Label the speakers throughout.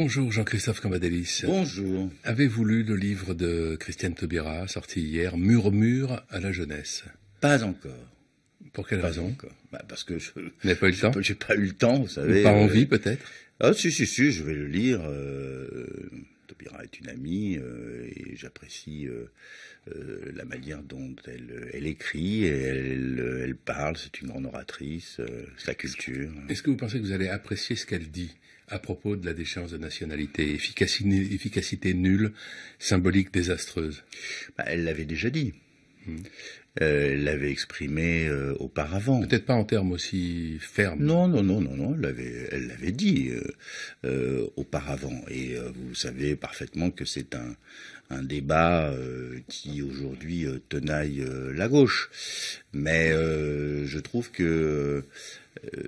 Speaker 1: Bonjour Jean-Christophe Cambadélis. Bonjour. Avez-vous lu le livre de Christiane Taubira, sorti
Speaker 2: hier, Murmure à la jeunesse Pas encore. Pour quelle raison bah, Parce que je n'ai pas eu le temps. J'ai pas eu le temps, vous savez. pas euh, envie peut-être ah si si si, je vais le lire. Euh, c'est une amie euh, et j'apprécie euh, euh, la manière dont elle, écrit, et elle, parle, c'est une grande oratrice, sa culture. Est-ce que vous pensez que vous allez apprécier ce qu'elle dit à propos de la déchéance
Speaker 1: de nationalité, efficacité, nulle, symbolique désastreuse bah, Elle
Speaker 2: l'avait déjà dit. Hmm. Euh, elle l'avait exprimé euh, auparavant. Peut-être pas en termes aussi fermes. Non, non, non, non, non. Elle l'avait dit euh, auparavant. Et vous savez parfaitement que c'est un, un débat qui aujourd'hui tenaille la gauche. Mais je trouve que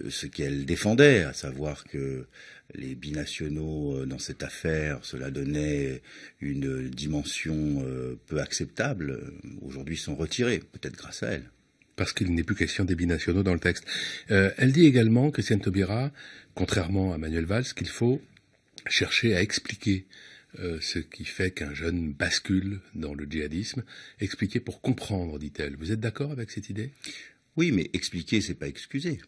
Speaker 2: ce qu'elle défendait, à savoir que les binationaux euh, dans cette affaire, cela donnait une dimension euh, peu acceptable, aujourd'hui sont retirés, peut-être grâce à elle. Parce qu'il n'est plus question des binationaux dans le texte.
Speaker 1: Euh, elle dit également, Christiane Taubira, contrairement à Manuel Valls, qu'il faut chercher à expliquer ce qui fait qu'un jeune bascule dans le djihadisme, expliquer pour comprendre, dit-elle. Vous êtes d'accord avec cette idée Oui, mais expliquer, c'est pas
Speaker 2: excuser.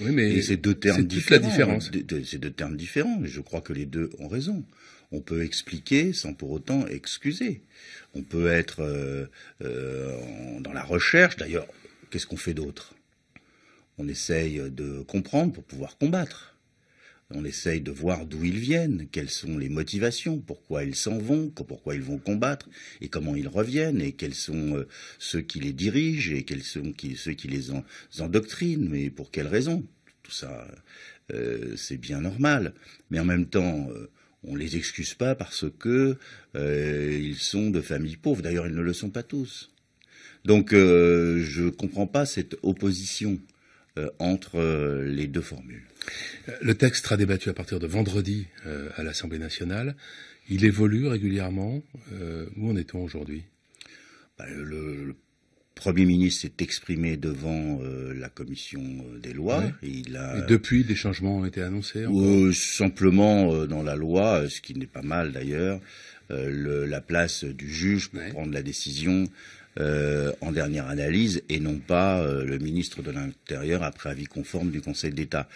Speaker 2: Oui, mais c'est deux termes différents. la C'est deux termes différents, mais je crois que les deux ont raison. On peut expliquer sans pour autant excuser. On peut être euh, euh, dans la recherche. D'ailleurs, qu'est-ce qu'on fait d'autre On essaye de comprendre pour pouvoir combattre. On essaye de voir d'où ils viennent, quelles sont les motivations, pourquoi ils s'en vont, pourquoi ils vont combattre et comment ils reviennent et quels sont euh, ceux qui les dirigent et quels sont ceux qui les endoctrinent, mais pour quelles raisons. Tout ça, euh, c'est bien normal. Mais en même temps, euh, on ne les excuse pas parce qu'ils sont de familles pauvres. D'ailleurs, ils ne le sont pas tous. Donc, je je comprends pas cette opposition. Euh, entre euh, les deux formules. Le
Speaker 1: texte sera débattu à partir de vendredi euh, à l'Assemblée nationale. Il
Speaker 2: évolue régulièrement. où en est-on aujourd'hui bah, le, Premier ministre s'est exprimé devant la commission des lois. il a, depuis, des changements ont été annoncés Ou Simplement dans la loi, ce qui n'est pas mal d'ailleurs, la place du juge pour prendre la décision euh, en dernière analyse et non pas euh, le ministre de l'Intérieur après avis conforme du Conseil d'État.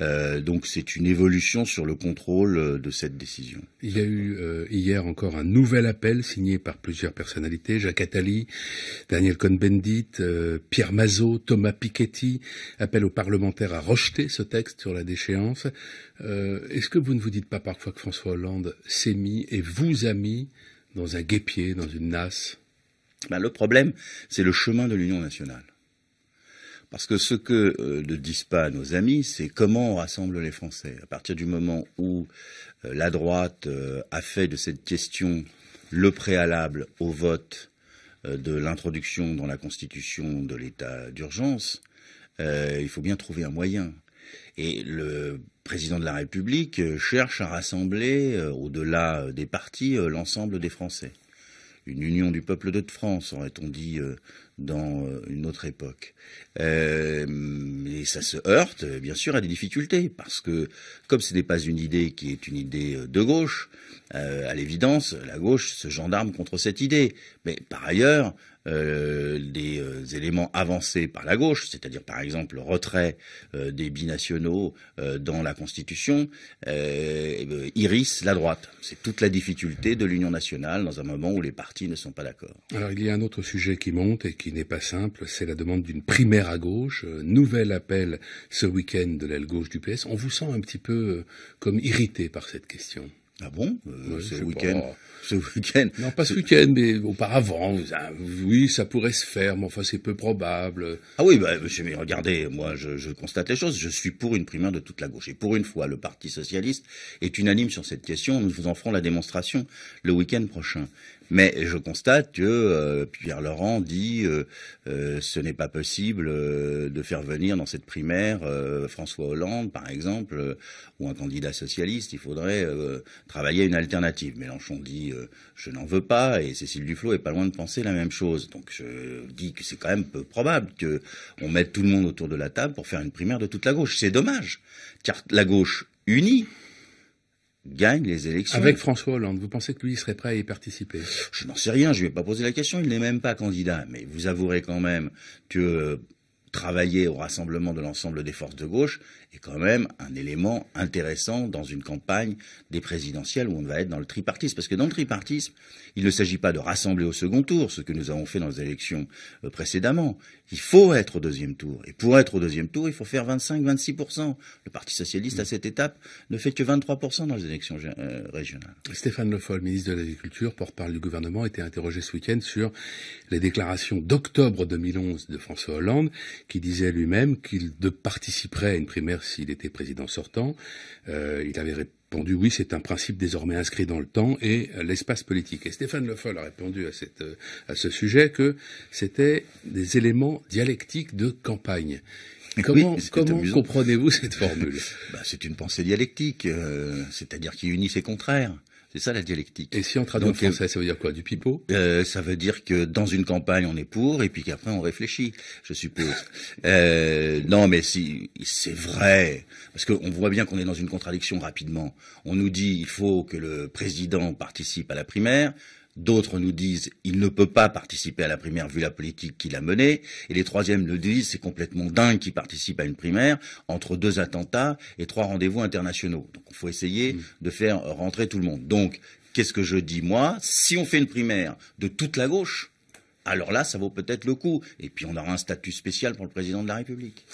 Speaker 2: Euh, donc c'est une évolution sur le contrôle de cette décision. Il y a eu hier encore un nouvel appel signé par plusieurs personnalités,
Speaker 1: Jacques Attali, Daniel Cohn-Bendit, Pierre Mazot, Thomas Piketty, appel aux parlementaires à rejeter ce texte sur la déchéance. Est-ce que vous ne vous dites pas parfois que François Hollande s'est mis et vous a mis dans un guépier, dans une nasse
Speaker 2: ben, le problème, c'est le chemin de l'union nationale. Parce que ce que euh, ne disent pas nos amis, c'est comment on rassemble les Français. À partir du moment où euh, la droite euh, a fait de cette question le préalable au vote de l'introduction dans la Constitution de l'état d'urgence, il faut bien trouver un moyen. Et le président de la République cherche à rassembler, au-delà des partis, l'ensemble des Français une union du peuple de France, aurait-on dit euh, dans euh, une autre époque. Euh, et ça se heurte, bien sûr, à des difficultés, parce que comme ce n'est pas une idée qui est une idée de gauche, à l'évidence, la gauche se gendarme contre cette idée. Mais par ailleurs, euh, des euh, éléments avancés par la gauche, c'est-à-dire par exemple le retrait euh, des binationaux dans la Constitution, ben, iris la droite. C'est toute la difficulté de l'Union nationale dans un moment où les partis ne sont pas d'accord.
Speaker 1: Alors il y a un autre sujet qui monte et qui n'est pas simple, c'est la demande d'une primaire à gauche. nouvel appel ce week-end de l'aile gauche du PS. On vous sent un petit peu comme irrité par cette question. Ah bon euh, Ce week-end Non, pas ce week-end, mais auparavant.
Speaker 2: Oui, ça pourrait se faire, mais enfin, c'est peu probable. Ah oui, bah, mais regardez, moi, je, constate les choses. Je suis pour une primaire de toute la gauche. Et pour une fois, le Parti Socialiste est unanime sur cette question. Nous vous en ferons la démonstration le week-end prochain. Mais je constate que euh, Pierre Laurent dit euh, ce n'est pas possible de faire venir dans cette primaire François Hollande, par exemple, ou un candidat socialiste. Il faudrait travailler une alternative. Mélenchon dit euh, je n'en veux pas et Cécile Duflot est pas loin de penser la même chose. Donc je dis que c'est quand même peu probable que on mette tout le monde autour de la table pour faire une primaire de toute la gauche. C'est dommage, car la gauche unie gagne les élections. Avec François Hollande, vous pensez que lui serait prêt à y participer Je n'en sais rien, je lui ai pas posé la question, il n'est même pas candidat. Mais vous avouerez quand même que travailler au rassemblement de l'ensemble des forces de gauche est quand même un élément intéressant dans une campagne des présidentielles où on va être dans le tripartisme. Parce que dans le tripartisme, il ne s'agit pas de rassembler au second tour, ce que nous avons fait dans les élections euh, précédemment. Il faut être au deuxième tour. Et pour être au deuxième tour, il faut faire 25-26%. Le Parti socialiste, à mm. cette étape, ne fait que 23% dans les élections euh, régionales. Stéphane Le Foll, ministre de l'Agriculture, porte-parole du gouvernement, a été interrogé ce week-end sur
Speaker 1: les déclarations d'octobre 2011 de François Hollande qui disait lui-même qu'il participerait à une primaire s'il était président sortant. Euh, il avait répondu oui, c'est un principe désormais inscrit dans le temps et l'espace politique. Et Stéphane Le Foll a répondu à, cette, euh, à ce sujet que c'était des éléments dialectiques de campagne. Comment, comment
Speaker 2: comprenez-vous cette formule bah, C'est une pensée dialectique, euh, c'est-à-dire qui unit ses contraires. C'est ça la dialectique. Et si on traduit en français, ça veut dire quoi Du pipeau euh, Ça veut dire que dans une campagne, on est pour, et puis qu'après, on réfléchit, je suppose. Euh, non, mais si, c'est vrai. Parce qu'on voit bien qu'on est dans une contradiction rapidement. On nous dit, il faut que le président participe à la primaire. D'autres nous disent il ne peut pas participer à la primaire vu la politique qu'il a menée. Et les troisièmes nous disent c'est complètement dingue qu'il participe à une primaire entre deux attentats et trois rendez-vous internationaux. Donc il faut essayer mm. de faire rentrer tout le monde. Donc qu'est-ce que je dis moi Si on fait une primaire de toute la gauche, alors là, ça vaut peut-être le coup. Et puis on aura un statut spécial pour le président de la République.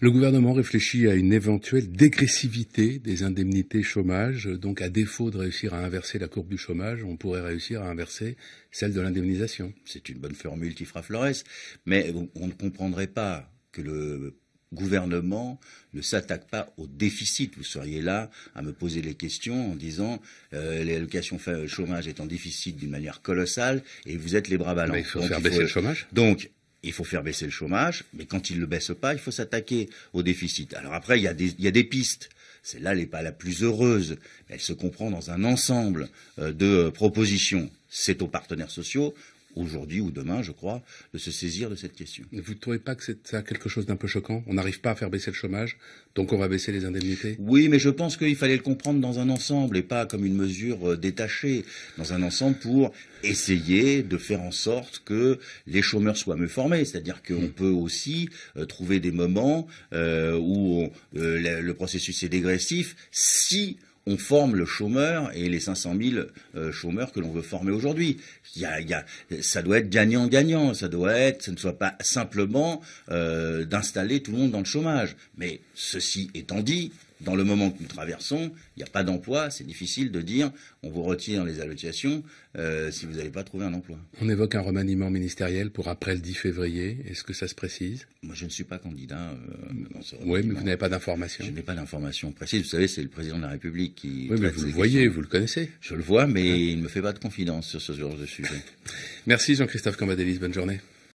Speaker 1: Le gouvernement réfléchit à une éventuelle dégressivité des indemnités chômage. Donc à défaut de réussir à inverser la courbe du chômage, on pourrait réussir à inverser celle de l'indemnisation.
Speaker 2: C'est une bonne formule qui fera Flores. Mais on ne comprendrait pas que le gouvernement ne s'attaque pas au déficit. Vous seriez là à me poser les questions en disant euh, l'allocation chômage est en déficit d'une manière colossale et vous êtes les bras ballants. il faut faire baisser le chômage. Donc, il faut faire baisser le chômage, mais quand il ne le baisse pas, il faut s'attaquer au déficit. Alors après, il y a des, il y des pistes celle-là n'est pas la plus heureuse, elle se comprend dans un ensemble euh, de euh, propositions. C'est aux partenaires sociaux, aujourd'hui ou demain, je crois, de se saisir de cette question. vous ne trouvez pas que c'est quelque chose d'un peu choquant On n'arrive pas à faire baisser le chômage, donc on va baisser les indemnités Oui, mais je pense qu'il fallait le comprendre dans un ensemble et pas comme une mesure euh, détachée, dans un ensemble pour essayer de faire en sorte que les chômeurs soient mieux formés, c'est-à-dire qu'on peut aussi euh, trouver des moments euh, où le processus est dégressif si on forme le chômeur et les 500 000 euh, chômeurs que l'on veut former aujourd'hui. ça doit être gagnant-gagnant, ça doit être, ça ne soit pas simplement euh, d'installer tout le monde dans le chômage. Mais ceci étant dit, dans le moment que nous traversons, il n'y a pas d'emploi, c'est difficile de dire on vous retire les allocations euh, si vous n'avez pas trouvé un emploi.
Speaker 1: On évoque un remaniement ministériel pour après le 10 février.
Speaker 2: Est-ce que ça se précise Moi, je ne suis pas candidat euh,
Speaker 1: dans Oui, mais vous n'avez pas
Speaker 2: d'informations. Je n'ai pas d'informations précises. Vous savez, c'est le président de la République qui. Oui, mais vous le voyez, vous le connaissez. Je le vois, mais il ne me fait pas de confidence sur ce genre de sujet. Merci Jean-Christophe Cambadélis. Bonne journée.